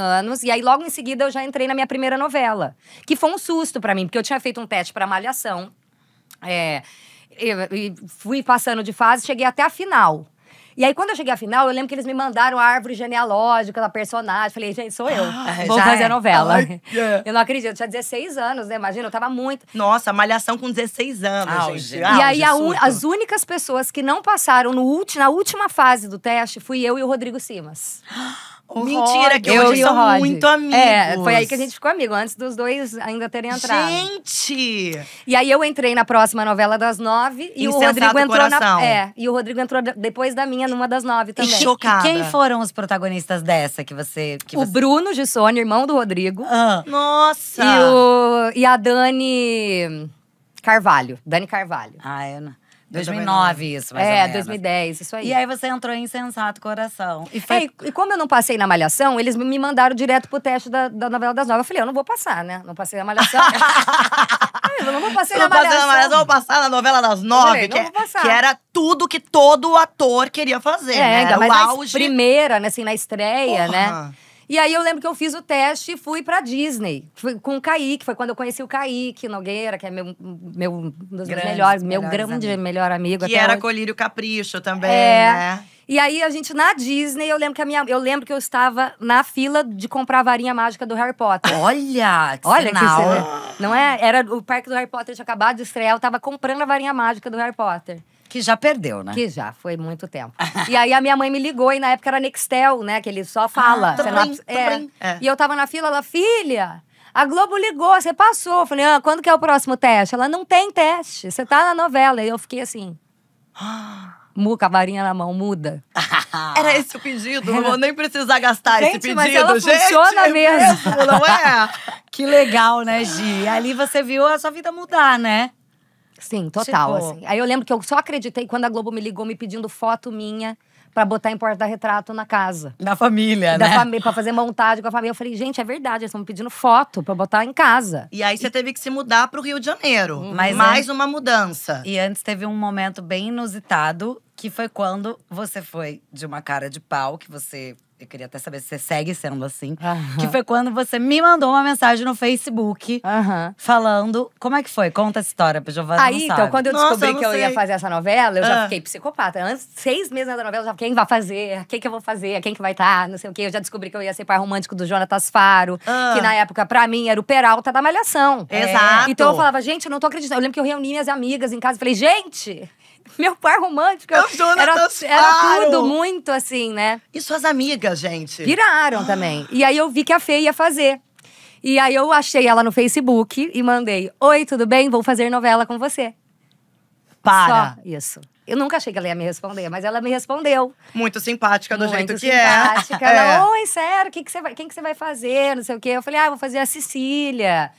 anos. E aí, logo em seguida, eu já entrei na minha primeira novela. Que foi um susto para mim, porque eu tinha feito um teste para Malhação. É, eu, fui passando de fase, cheguei até a final. E aí, quando eu cheguei à final, eu lembro que eles me mandaram a árvore genealógica da personagem. Falei, gente, sou eu. Ah, Vou fazer é. a novela. yeah. Eu não acredito, eu tinha 16 anos, né? Imagina, eu tava muito. Nossa, malhação com 16 anos, auge, gente. Né? Auge, e aí, un... as únicas pessoas que não passaram no ulti... na última fase do teste fui eu e o Rodrigo Simas. O Mentira, que eu sou muito amigo É, foi aí que a gente ficou amigo, antes dos dois ainda terem entrado. Gente! E aí eu entrei na próxima novela das nove e Insensato o Rodrigo entrou coração. na. É, e o Rodrigo entrou depois da minha, numa das nove também. E chocada. E quem foram os protagonistas dessa que você. Que o você... Bruno Gissoni, irmão do Rodrigo. Ah. Nossa! E, o, e a Dani. Carvalho, Dani Carvalho. Ah, eu é, não. Né? 2009, isso, mais É, 2010, isso aí. E aí você entrou em Sensato Coração. E, foi... é, e, como eu não passei na Malhação, eles me mandaram direto pro teste da, da novela das nove. Eu falei, eu não vou passar, né? Não passei na Malhação. É, eu não vou passar na Malhação. Passei na Malhação, vou passar na novela das nove, falei, que, é que, era tudo que todo ator queria fazer, é, né? Ainda, o auge... primeira, né, assim, na estreia, Porra. né? E aí eu lembro que eu fiz o teste e fui pra Disney. Fui com o Kaique, foi quando eu conheci o Kaique Nogueira, que é meu, meu um dos melhores, meu grande melhor amigo. Que era hoje. Colírio Capricho também, é. né? E aí a gente na Disney, eu lembro que a minha, eu lembro que eu estava na fila de comprar a varinha mágica do Harry Potter. Olha, que olha sinal. que isso, não é? Era o parque do Harry Potter tinha acabado de estrear, eu estava comprando a varinha mágica do Harry Potter. Que já perdeu, né? Que já, foi muito tempo. e aí a minha mãe me ligou, e na época era Nextel, né? Que ele só fala. Ah, não... é. É. E eu tava na fila, ela, filha, a Globo ligou, você passou. Eu falei, ah, quando que é o próximo teste? Ela, não tem teste, você tá na novela. E eu fiquei assim. Muca, varinha na mão, muda. Era esse o pedido, não vou nem precisar gastar gente, esse pedido, mas ela gente. Funciona é mesmo. mesmo, não é? Que legal, né, Gi? Ali você viu a sua vida mudar, né? Sim, total. Tipo... Assim. Aí eu lembro que eu só acreditei quando a Globo me ligou me pedindo foto minha para botar em porta-retrato na casa. Da família, da né? Fami pra fazer montagem com a família. Eu falei, gente, é verdade, eles estão me pedindo foto para botar em casa. E aí você e... teve que se mudar pro Rio de Janeiro. Uhum. Mas Mais é... uma mudança. E antes teve um momento bem inusitado, que foi quando você foi de uma cara de pau, que você eu queria até saber se você segue sendo assim. Que foi quando você me mandou uma mensagem no Facebook falando. Como é que foi? Conta essa história pro Giovanna. Aí, então, quando eu descobri Nossa, eu que eu ia fazer essa novela, eu já ah. fiquei psicopata. Antes, seis meses da novela, eu já quem vai fazer, quem que eu vou fazer, quem que vai estar, tá? não sei o quê. Eu já descobri que eu ia ser pai romântico do Jonatas Faro, ah. que na época, pra mim, era o Peralta da Malhação. Exato. É. Então eu falava, gente, eu não tô acreditando. Eu lembro que eu reuni minhas amigas em casa e falei, gente, meu par romântico. eu é sou era, era tudo muito assim, né? E suas amigas, gente? Viraram também. E aí eu vi que a Fê ia fazer. E aí eu achei ela no Facebook e mandei: Oi, tudo bem? Vou fazer novela com você. Para. Só isso. Eu nunca achei que ela ia me responder, mas ela me respondeu. Muito simpática do Muito jeito que é. simpática. é. Ela, Oi, sério, que que você vai, quem que você vai fazer? Não sei o quê. Eu falei, ah, vou fazer a Sicília.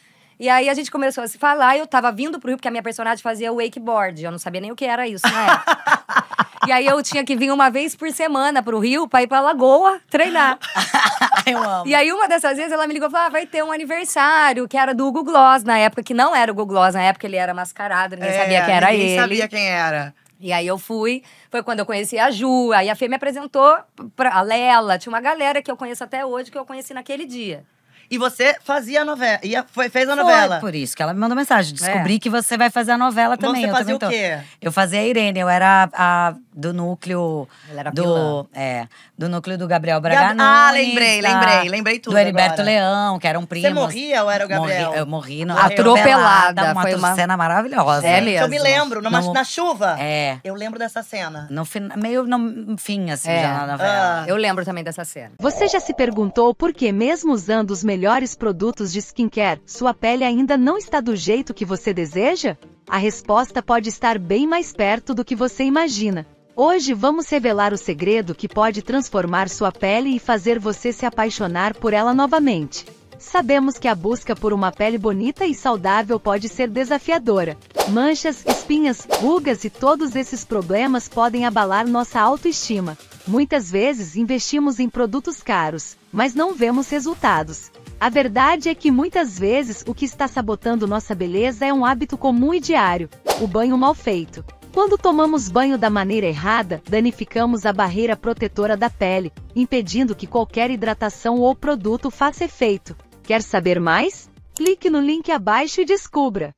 E aí a gente começou a se falar, eu tava vindo pro Rio, porque a minha personagem fazia wakeboard. Eu não sabia nem o que era isso, né? e aí eu tinha que vir uma vez por semana pro Rio pra ir pra Lagoa treinar. eu amo. E aí uma dessas vezes ela me ligou e falou: ah, vai ter um aniversário, que era do Hugo Gloss, na época, que não era o Hugo Gloss, na época ele era mascarado, ninguém é, sabia quem era ninguém ele. Ninguém sabia quem era. E aí eu fui, foi quando eu conheci a Ju, aí a Fê me apresentou pra a Lela, tinha uma galera que eu conheço até hoje, que eu conheci naquele dia. E você fazia a novela. Ia, foi, fez a novela. por isso que ela me mandou mensagem. Descobri é. que você vai fazer a novela também. Você eu fazia eu o quê? Eu fazia a Irene. Eu era a, a do núcleo… Ela era do, É, do núcleo do Gabriel Braga. Gab ah, lembrei, da, lembrei. Lembrei tudo Do Heriberto agora. Leão, que eram primo. Você morria ou era o Gabriel? Morri, eu morri. No, atropelada. Uma, foi uma cena maravilhosa. É mesmo. Eu me lembro. Numa, no, na chuva. É. Eu lembro dessa cena. No fin, meio no fim, assim, é. já na novela. Ah. Eu lembro também dessa cena. Você já se perguntou por que mesmo usando os melhores melhores produtos de skincare, sua pele ainda não está do jeito que você deseja? A resposta pode estar bem mais perto do que você imagina. Hoje vamos revelar o segredo que pode transformar sua pele e fazer você se apaixonar por ela novamente. Sabemos que a busca por uma pele bonita e saudável pode ser desafiadora. Manchas, espinhas, rugas e todos esses problemas podem abalar nossa autoestima. Muitas vezes investimos em produtos caros, mas não vemos resultados. A verdade é que muitas vezes o que está sabotando nossa beleza é um hábito comum e diário: o banho mal feito. Quando tomamos banho da maneira errada, danificamos a barreira protetora da pele, impedindo que qualquer hidratação ou produto faça efeito. Quer saber mais? Clique no link abaixo e descubra!